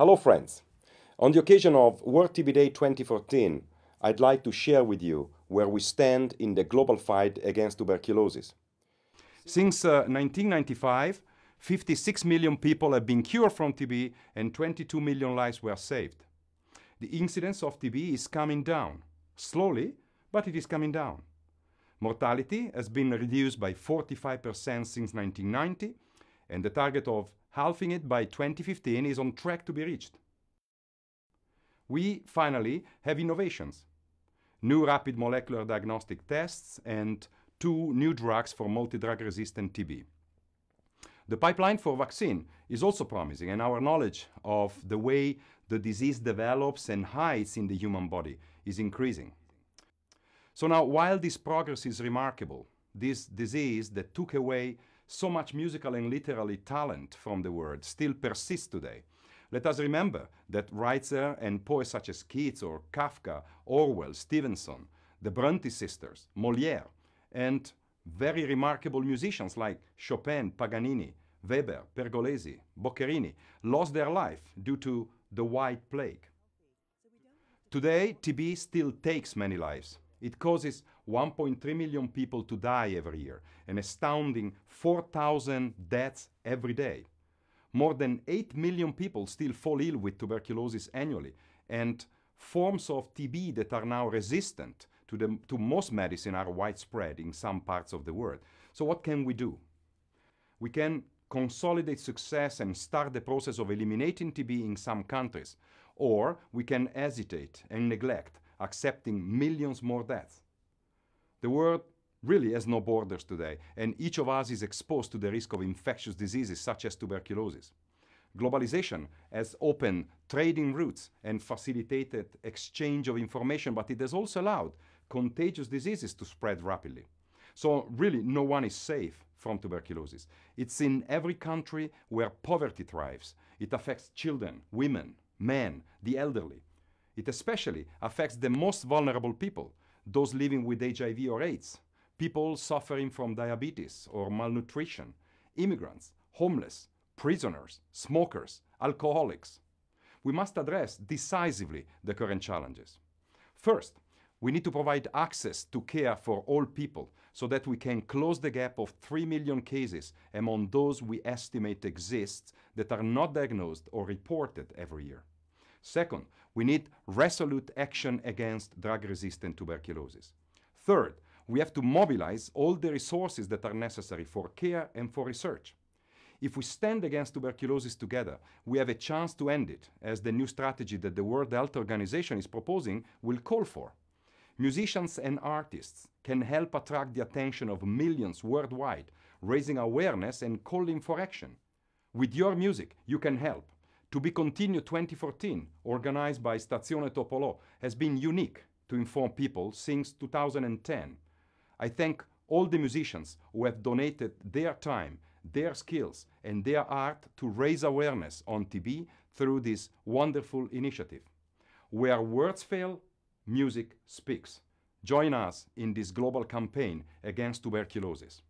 Hello friends! On the occasion of World TB Day 2014, I'd like to share with you where we stand in the global fight against tuberculosis. Since uh, 1995, 56 million people have been cured from TB and 22 million lives were saved. The incidence of TB is coming down, slowly, but it is coming down. Mortality has been reduced by 45% since 1990 and the target of halving it by 2015 is on track to be reached. We, finally, have innovations. New rapid molecular diagnostic tests and two new drugs for multidrug-resistant TB. The pipeline for vaccine is also promising, and our knowledge of the way the disease develops and hides in the human body is increasing. So now, while this progress is remarkable, this disease that took away so much musical and literary talent from the world still persists today. Let us remember that writers and poets such as Keats or Kafka, Orwell, Stevenson, the Bronte sisters, Molière, and very remarkable musicians like Chopin, Paganini, Weber, Pergolesi, Boccherini lost their life due to the White Plague. Today, TB still takes many lives, it causes 1.3 million people to die every year, an astounding 4,000 deaths every day. More than 8 million people still fall ill with tuberculosis annually, and forms of TB that are now resistant to, the, to most medicine are widespread in some parts of the world. So what can we do? We can consolidate success and start the process of eliminating TB in some countries, or we can hesitate and neglect accepting millions more deaths. The world really has no borders today, and each of us is exposed to the risk of infectious diseases such as tuberculosis. Globalization has opened trading routes and facilitated exchange of information, but it has also allowed contagious diseases to spread rapidly. So really, no one is safe from tuberculosis. It's in every country where poverty thrives. It affects children, women, men, the elderly. It especially affects the most vulnerable people, those living with HIV or AIDS, people suffering from diabetes or malnutrition, immigrants, homeless, prisoners, smokers, alcoholics. We must address decisively the current challenges. First, we need to provide access to care for all people so that we can close the gap of 3 million cases among those we estimate exist that are not diagnosed or reported every year. Second, we need resolute action against drug-resistant tuberculosis. Third, we have to mobilize all the resources that are necessary for care and for research. If we stand against tuberculosis together, we have a chance to end it, as the new strategy that the World Health Organization is proposing will call for. Musicians and artists can help attract the attention of millions worldwide, raising awareness and calling for action. With your music, you can help to be continued 2014, organized by Stazione Topolò, has been unique to inform people since 2010. I thank all the musicians who have donated their time, their skills, and their art to raise awareness on TB through this wonderful initiative. Where words fail, music speaks. Join us in this global campaign against tuberculosis.